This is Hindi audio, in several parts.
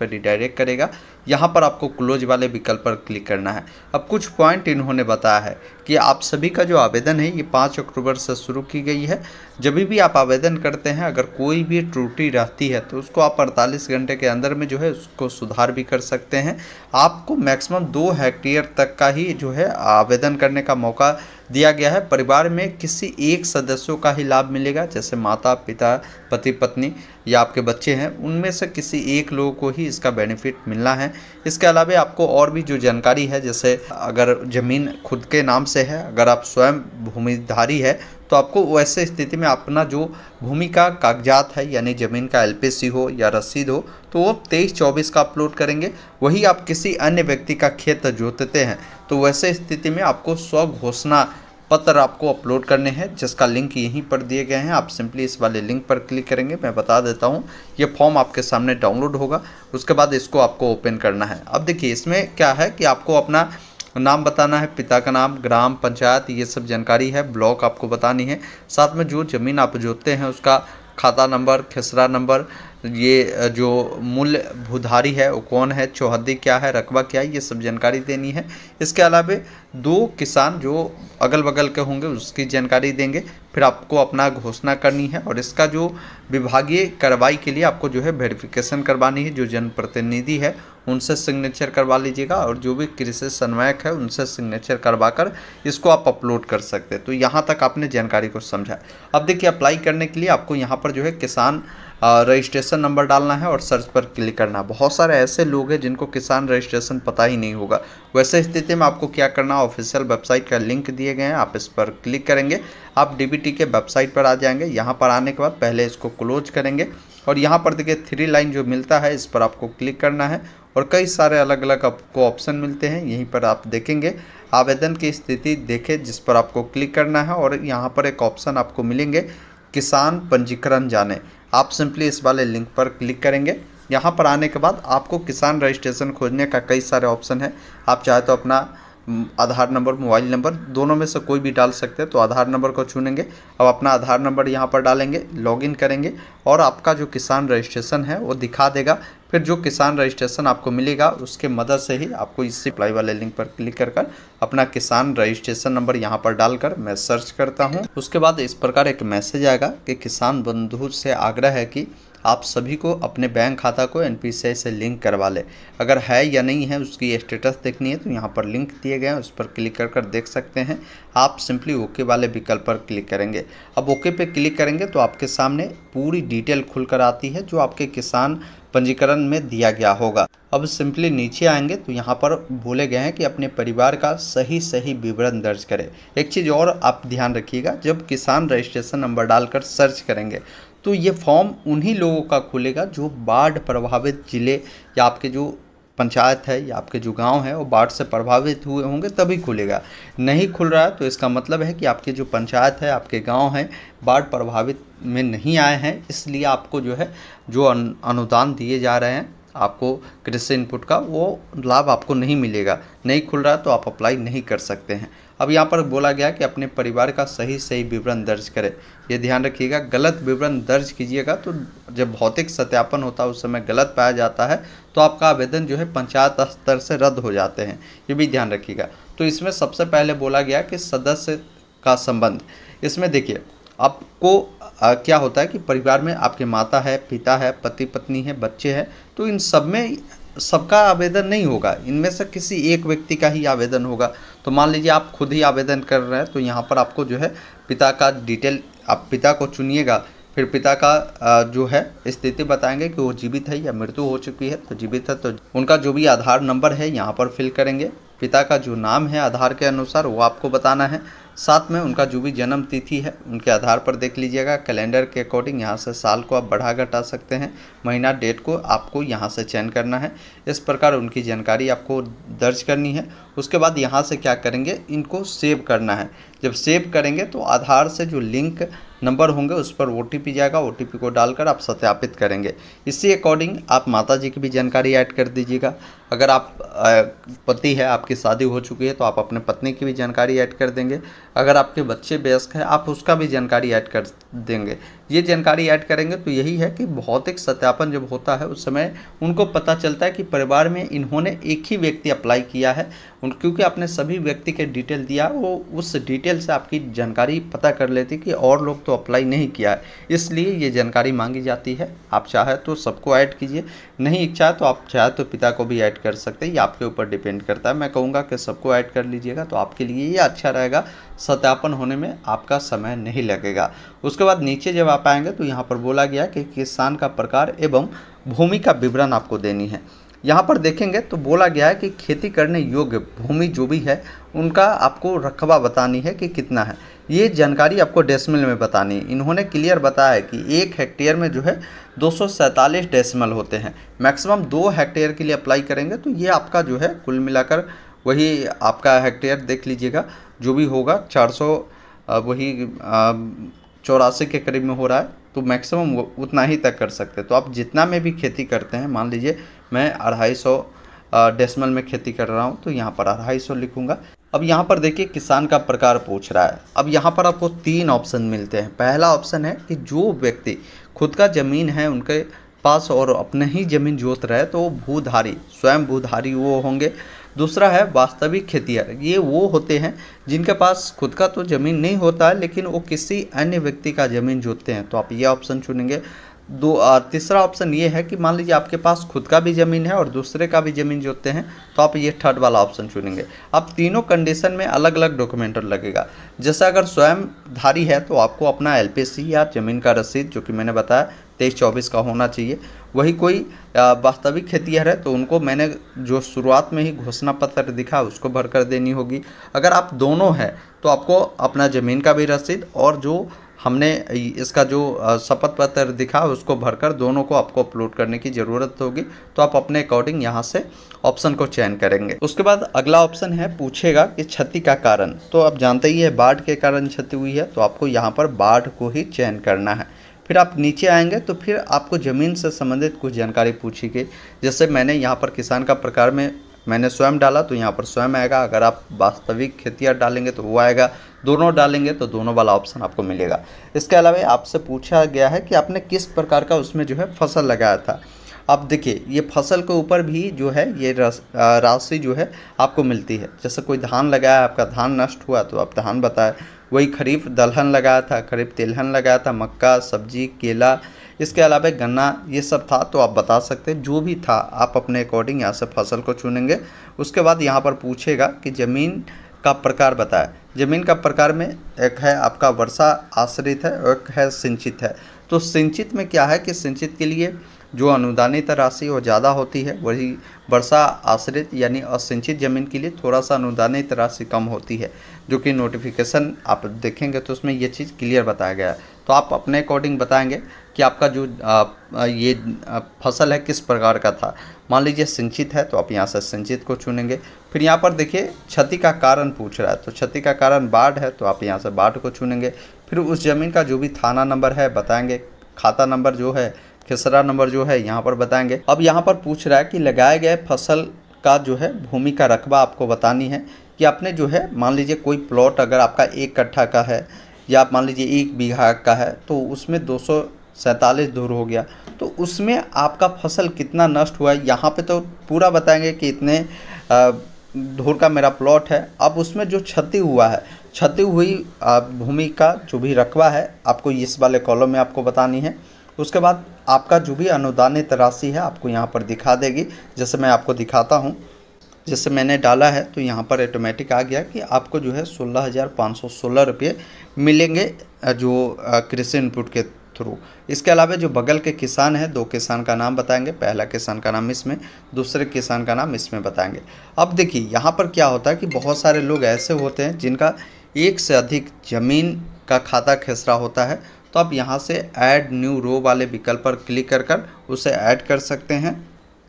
पर रिडायरेक्ट करेगा यहाँ पर आपको क्लोज वाले विकल्प पर क्लिक करना है अब कुछ पॉइंट इन्होंने बताया है कि आप सभी का जो आवेदन है ये पाँच अक्टूबर से शुरू की गई है जब भी आप आवेदन करते हैं अगर कोई भी त्रुटि रहती है तो उसको आप 48 घंटे के अंदर में जो है उसको सुधार भी कर सकते हैं आपको मैक्सिमम दो हेक्टेयर तक का ही जो है आवेदन करने का मौका दिया गया है परिवार में किसी एक सदस्यों का ही लाभ मिलेगा जैसे माता पिता पति पत्नी या आपके बच्चे हैं उनमें से किसी एक लोगों को ही इसका बेनिफिट मिलना है इसके अलावा आपको और भी जो जानकारी है जैसे अगर ज़मीन खुद के नाम से है अगर आप स्वयं भूमिधारी है तो आपको वैसे स्थिति में अपना जो भूमि का कागजात है यानी ज़मीन का एलपीसी हो या रसीद हो तो वो तेईस चौबीस का अपलोड करेंगे वही आप किसी अन्य व्यक्ति का खेत जोतते हैं तो वैसे स्थिति में आपको स्व घोषणा पत्र आपको अपलोड करने हैं जिसका लिंक यहीं पर दिए गए हैं आप सिंपली इस वाले लिंक पर क्लिक करेंगे मैं बता देता हूँ ये फॉर्म आपके सामने डाउनलोड होगा उसके बाद इसको आपको ओपन करना है अब देखिए इसमें क्या है कि आपको अपना तो नाम बताना है पिता का नाम ग्राम पंचायत ये सब जानकारी है ब्लॉक आपको बतानी है साथ में जो ज़मीन आप जोतते हैं उसका खाता नंबर खेसरा नंबर ये जो भूधारी है वो कौन है चौहदी क्या है रकबा क्या है ये सब जानकारी देनी है इसके अलावा दो किसान जो अगल बगल के होंगे उसकी जानकारी देंगे फिर आपको अपना घोषणा करनी है और इसका जो विभागीय कार्रवाई के लिए आपको जो है वेरिफिकेशन करवानी है जो जनप्रतिनिधि है उनसे सिग्नेचर करवा लीजिएगा और जो भी कृषि समन्वयक है उनसे सिग्नेचर करवा कर इसको आप अपलोड कर सकते हैं तो यहाँ तक आपने जानकारी को समझा अब देखिए अप्लाई करने के लिए आपको यहाँ पर जो है किसान रजिस्ट्रेशन नंबर डालना है और सर्च पर क्लिक करना है बहुत सारे ऐसे लोग हैं जिनको किसान रजिस्ट्रेशन पता ही नहीं होगा वैसे स्थिति में आपको क्या करना ऑफिशियल वेबसाइट का लिंक दिए गए हैं आप इस पर क्लिक करेंगे आप डी के वेबसाइट पर आ जाएंगे यहाँ पर आने के बाद पहले इसको क्लोज करेंगे और यहाँ पर देखिए थ्री लाइन जो मिलता है इस पर आपको क्लिक करना है और कई सारे अलग अलग आपको ऑप्शन मिलते हैं यहीं पर आप देखेंगे आवेदन की स्थिति देखें जिस पर आपको क्लिक करना है और यहाँ पर एक ऑप्शन आपको मिलेंगे किसान पंजीकरण जाने आप सिंपली इस वाले लिंक पर क्लिक करेंगे यहाँ पर आने के बाद आपको किसान रजिस्ट्रेशन खोजने का कई सारे ऑप्शन है आप चाहे तो अपना आधार नंबर मोबाइल नंबर दोनों में से कोई भी डाल सकते हैं तो आधार नंबर को चुनेंगे अब अपना आधार नंबर यहाँ पर डालेंगे लॉगिन करेंगे और आपका जो किसान रजिस्ट्रेशन है वो दिखा देगा फिर जो किसान रजिस्ट्रेशन आपको मिलेगा उसके मदद से ही आपको इस सप्लाई वाले लिंक पर क्लिक कर कर अपना किसान रजिस्ट्रेशन नंबर यहाँ पर डालकर मैं सर्च करता हूँ उसके बाद इस प्रकार एक मैसेज आएगा कि किसान बंधु से आग्रह है कि आप सभी को अपने बैंक खाता को एन से लिंक करवा लें अगर है या नहीं है उसकी स्टेटस देखनी है तो यहाँ पर लिंक दिए गए हैं उस पर क्लिक कर कर देख सकते हैं आप सिंपली ओके वाले विकल्प पर क्लिक करेंगे अब ओके पे क्लिक करेंगे तो आपके सामने पूरी डिटेल खुलकर आती है जो आपके किसान पंजीकरण में दिया गया होगा अब सिंपली नीचे आएंगे तो यहाँ पर बोले गए हैं कि अपने परिवार का सही सही विवरण दर्ज करें एक चीज़ और आप ध्यान रखिएगा जब किसान रजिस्ट्रेशन नंबर डालकर सर्च करेंगे तो ये फॉर्म उन्हीं लोगों का खुलेगा जो बाढ़ प्रभावित ज़िले या आपके जो पंचायत है या आपके जो गांव है वो बाढ़ से प्रभावित हुए होंगे तभी खुलेगा नहीं खुल रहा तो इसका मतलब है कि आपके जो पंचायत है आपके गांव है बाढ़ प्रभावित में नहीं आए हैं इसलिए आपको जो है जो अनुदान दिए जा रहे हैं आपको कृषि इनपुट का वो लाभ आपको नहीं मिलेगा नहीं खुल रहा तो आप अप्लाई नहीं कर सकते हैं अब यहाँ पर बोला गया कि अपने परिवार का सही सही विवरण दर्ज करें ये ध्यान रखिएगा गलत विवरण दर्ज कीजिएगा तो जब भौतिक सत्यापन होता है उस समय गलत पाया जाता है तो आपका आवेदन जो है पंचायत स्तर से रद्द हो जाते हैं ये भी ध्यान रखिएगा तो इसमें सबसे पहले बोला गया कि सदस्य का संबंध इसमें देखिए आपको आ, क्या होता है कि परिवार में आपके माता है पिता है पति पत्नी है बच्चे हैं तो इन सब में सबका आवेदन नहीं होगा इनमें से किसी एक व्यक्ति का ही आवेदन होगा तो मान लीजिए आप खुद ही आवेदन कर रहे हैं तो यहाँ पर आपको जो है पिता का डिटेल आप पिता को चुनिएगा फिर पिता का जो है स्थिति बताएंगे कि वो जीवित है या मृत्यु हो चुकी है तो जीवित है तो उनका जो भी आधार नंबर है यहाँ पर फिल करेंगे पिता का जो नाम है आधार के अनुसार वो आपको बताना है साथ में उनका जो भी जन्म तिथि है उनके आधार पर देख लीजिएगा कैलेंडर के अकॉर्डिंग यहाँ से साल को आप बढ़ा घटा सकते हैं महीना डेट को आपको यहाँ से चयन करना है इस प्रकार उनकी जानकारी आपको दर्ज करनी है उसके बाद यहाँ से क्या करेंगे इनको सेव करना है जब सेव करेंगे तो आधार से जो लिंक नंबर होंगे उस पर ओ टी जाएगा ओ को डालकर आप सत्यापित करेंगे इसी अकॉर्डिंग आप माता जी की भी जानकारी ऐड कर दीजिएगा अगर आप पति है आपकी शादी हो चुकी है तो आप अपने पत्नी की भी जानकारी ऐड कर देंगे अगर आपके बच्चे व्यस्क हैं आप उसका भी जानकारी ऐड कर देंगे ये जानकारी ऐड करेंगे तो यही है कि भौतिक सत्यापन जब होता है उस समय उनको पता चलता है कि परिवार में इन्होंने एक ही व्यक्ति अप्लाई किया है उन क्योंकि आपने सभी व्यक्ति के डिटेल दिया वो उस डिटेल से आपकी जानकारी पता कर लेती कि और लोग तो अप्लाई नहीं किया है इसलिए ये जानकारी मांगी जाती है आप चाहे तो सबको ऐड कीजिए नहीं इच्छा तो आप चाहे तो पिता को भी ऐड ऐड कर सकते हैं ये आपके ऊपर डिपेंड करता है मैं कहूँगा कि सबको ऐड कर लीजिएगा तो आपके लिए ये अच्छा रहेगा सत्यापन होने में आपका समय नहीं लगेगा उसके बाद नीचे जब आप आएंगे तो यहाँ पर बोला गया कि किसान का प्रकार एवं भूमि का विवरण आपको देनी है यहाँ पर देखेंगे तो बोला गया है कि खेती करने योग्य भूमि जो भी है उनका आपको रकबा बतानी है कि कितना है ये जानकारी आपको डेसिमल में बतानी है इन्होंने क्लियर बताया है कि एक हेक्टेयर में जो है दो डेसिमल होते हैं मैक्सिमम दो हेक्टेयर के लिए अप्लाई करेंगे तो ये आपका जो है कुल मिलाकर वही आपका हेक्टेयर देख लीजिएगा जो भी होगा चार वही चौरासी के करीब में हो रहा है तो मैक्सिमम उतना ही तक कर सकते हैं तो आप जितना में भी खेती करते हैं मान लीजिए मैं अढ़ाई सौ डेसमल में खेती कर रहा हूँ तो यहाँ पर अढ़ाई सौ लिखूँगा अब यहाँ पर देखिए किसान का प्रकार पूछ रहा है अब यहाँ पर आपको तीन ऑप्शन मिलते हैं पहला ऑप्शन है कि जो व्यक्ति खुद का ज़मीन है उनके पास और अपने ही ज़मीन जोत रहे तो वो भूधारी स्वयं भूधारी वो होंगे दूसरा है वास्तविक खेतीहर ये वो होते हैं जिनके पास खुद का तो ज़मीन नहीं होता है लेकिन वो किसी अन्य व्यक्ति का ज़मीन जोतते हैं तो आप ये ऑप्शन चुनेंगे दो तीसरा ऑप्शन ये है कि मान लीजिए आपके पास खुद का भी ज़मीन है और दूसरे का भी ज़मीन जोते हैं तो आप ये थर्ड वाला ऑप्शन चुनेंगे अब तीनों कंडीशन में अलग अलग डॉक्यूमेंट लगेगा जैसे अगर स्वयंधारी है तो आपको अपना एल या ज़मीन का रसीद जो कि मैंने बताया तेईस चौबीस का होना चाहिए वही कोई वास्तविक खेतीहर है तो उनको मैंने जो शुरुआत में ही घोषणा पत्र दिखा उसको भर कर देनी होगी अगर आप दोनों हैं तो आपको अपना ज़मीन का भी रसीद और जो हमने इसका जो शपथ पत्र दिखा उसको भरकर दोनों को आपको अपलोड करने की ज़रूरत होगी तो आप अपने अकॉर्डिंग यहाँ से ऑप्शन को चयन करेंगे उसके बाद अगला ऑप्शन है पूछेगा कि क्षति का कारण तो आप जानते ही है बाढ़ के कारण क्षति हुई है तो आपको यहाँ पर बाढ़ को ही चयन करना है फिर आप नीचे आएंगे तो फिर आपको ज़मीन से संबंधित कुछ जानकारी पूछी गई जैसे मैंने यहाँ पर किसान का प्रकार में मैंने स्वयं डाला तो यहाँ पर स्वयं आएगा अगर आप वास्तविक खेतिया डालेंगे तो वो आएगा दोनों डालेंगे तो दोनों वाला ऑप्शन आपको मिलेगा इसके अलावा आपसे पूछा गया है कि आपने किस प्रकार का उसमें जो है फसल लगाया था अब देखिए ये फसल के ऊपर भी जो है ये राशि जो है आपको मिलती है जैसे कोई धान लगाया आपका धान नष्ट हुआ तो आप धान बताए वही खरीफ दलहन लगाया था खरीफ तिलहन लगाया था मक्का सब्जी केला इसके अलावा गन्ना ये सब था तो आप बता सकते हैं जो भी था आप अपने अकॉर्डिंग यहाँ से फसल को चुनेंगे उसके बाद यहाँ पर पूछेगा कि ज़मीन का प्रकार बताया जमीन का प्रकार में एक है आपका वर्षा आश्रित है और एक है सिंचित है तो सिंचित में क्या है कि सिंचित के लिए जो अनुदानित राशि वो ज़्यादा होती है वही वर्षा आश्रित यानी असिंचित ज़मीन के लिए थोड़ा सा अनुदानित राशि कम होती है जो कि नोटिफिकेशन आप देखेंगे तो उसमें ये चीज़ क्लियर बताया गया है तो आप अपने अकॉर्डिंग बताएंगे कि आपका जो ये फसल है किस प्रकार का था मान लीजिए सिंचित है तो आप यहाँ से सिंचित को चुनेंगे फिर यहाँ पर देखिए क्षति का कारण पूछ रहा है तो क्षति का कारण बाढ़ है तो आप यहाँ से बाढ़ को चुनेंगे फिर उस ज़मीन का जो भी थाना नंबर है बताएंगे खाता नंबर जो है खेसरा नंबर जो है यहाँ पर बताएंगे अब यहाँ पर पूछ रहा है कि लगाए गए फसल का जो है भूमि का रकबा आपको बतानी है कि आपने जो है मान लीजिए कोई प्लॉट अगर आपका एक कट्ठा का है या आप मान लीजिए एक बीघा का है तो उसमें दो सौ सैंतालीस दूर हो गया तो उसमें आपका फसल कितना नष्ट हुआ है यहाँ पर तो पूरा बताएंगे कि इतने आ, धूर का मेरा प्लॉट है अब उसमें जो क्षति हुआ है क्षति हुई भूमि का जो भी रकबा है आपको इस वाले कॉलम में आपको बतानी है उसके बाद आपका जो भी अनुदानित राशि है आपको यहाँ पर दिखा देगी जैसे मैं आपको दिखाता हूँ जैसे मैंने डाला है तो यहाँ पर ऑटोमेटिक आ गया कि आपको जो है सोलह हज़ार पाँच सौ सोलह रुपये मिलेंगे जो कृषि इनपुट के थ्रू इसके अलावा जो बगल के किसान हैं दो किसान का नाम बताएंगे पहला किसान का नाम इसमें दूसरे किसान का नाम इसमें बताएंगे अब देखिए यहाँ पर क्या होता है कि बहुत सारे लोग ऐसे होते हैं जिनका एक से अधिक ज़मीन का खाता खेसरा होता है तो आप यहाँ से ऐड न्यू रो वाले विकल्प पर क्लिक कर कर उसे ऐड कर सकते हैं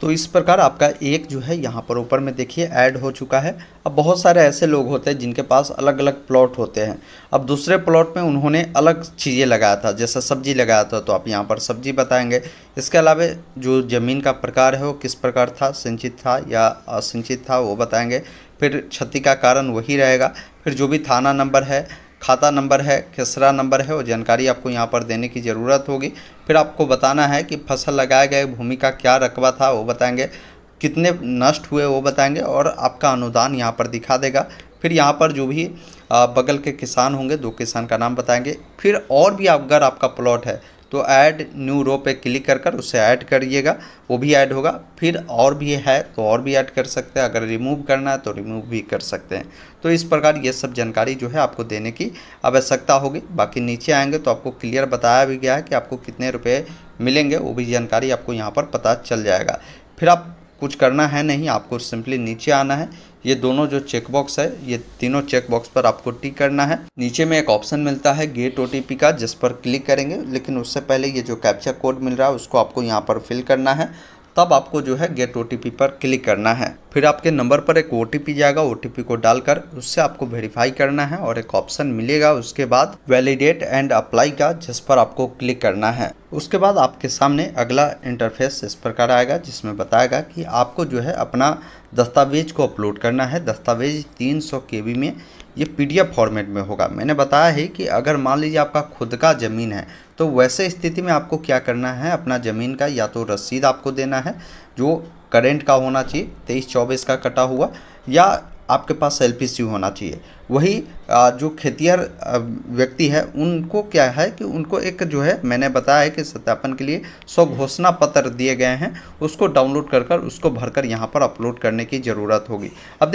तो इस प्रकार आपका एक जो है यहाँ पर ऊपर में देखिए ऐड हो चुका है अब बहुत सारे ऐसे लोग होते हैं जिनके पास अलग अलग प्लॉट होते हैं अब दूसरे प्लॉट में उन्होंने अलग चीज़ें लगाया था जैसा सब्जी लगाया था तो आप यहाँ पर सब्जी बताएंगे इसके अलावा जो ज़मीन का प्रकार है वो किस प्रकार था सिंचित था या असिंचित था वो बताएँगे फिर क्षति का कारण वही रहेगा फिर जो भी थाना नंबर है खाता नंबर है खसरा नंबर है वो जानकारी आपको यहाँ पर देने की ज़रूरत होगी फिर आपको बताना है कि फसल लगाए गए भूमि का क्या रकबा था वो बताएंगे कितने नष्ट हुए वो बताएंगे और आपका अनुदान यहाँ पर दिखा देगा फिर यहाँ पर जो भी बगल के किसान होंगे दो किसान का नाम बताएंगे फिर और भी अगर आपका प्लॉट है तो ऐड न्यू रो पे क्लिक कर कर उसे ऐड करिएगा वो भी ऐड होगा फिर और भी है तो और भी ऐड कर सकते हैं अगर रिमूव करना है तो रिमूव भी कर सकते हैं तो इस प्रकार ये सब जानकारी जो है आपको देने की आवश्यकता होगी बाकी नीचे आएंगे तो आपको क्लियर बताया भी गया है कि आपको कितने रुपये मिलेंगे वो भी जानकारी आपको यहाँ पर पता चल जाएगा फिर आप कुछ करना है नहीं आपको सिंपली नीचे आना है ये दोनों जो चेकबॉक्स है ये तीनों चेकबॉक्स पर आपको टिक करना है नीचे में एक ऑप्शन मिलता है गेट ओ का जिस पर क्लिक करेंगे लेकिन उससे पहले ये जो कैप्चा कोड मिल रहा है उसको आपको यहाँ पर फिल करना है तब आपको जो है गेट ओ पर क्लिक करना है फिर आपके नंबर पर एक ओ जाएगा ओ को डालकर उससे आपको वेरीफाई करना है और एक ऑप्शन मिलेगा उसके बाद वैलिडेट एंड अप्लाई का जिस पर आपको क्लिक करना है उसके बाद आपके सामने अगला इंटरफेस इस प्रकार आएगा जिसमें बताएगा कि आपको जो है अपना दस्तावेज को अपलोड करना है दस्तावेज 300 सौ में ये पीडीएफ फॉर्मेट में होगा मैंने बताया है कि अगर मान लीजिए आपका खुद का ज़मीन है तो वैसे स्थिति में आपको क्या करना है अपना ज़मीन का या तो रसीद आपको देना है जो करेंट का होना चाहिए तेईस चौबीस का कटा हुआ या आपके पास एल होना चाहिए वही जो खेतीयर व्यक्ति है उनको क्या है कि उनको एक जो है मैंने बताया है कि सत्यापन के लिए सौ घोषणा पत्र दिए गए हैं उसको डाउनलोड कर कर उसको भरकर यहाँ पर अपलोड करने की ज़रूरत होगी अब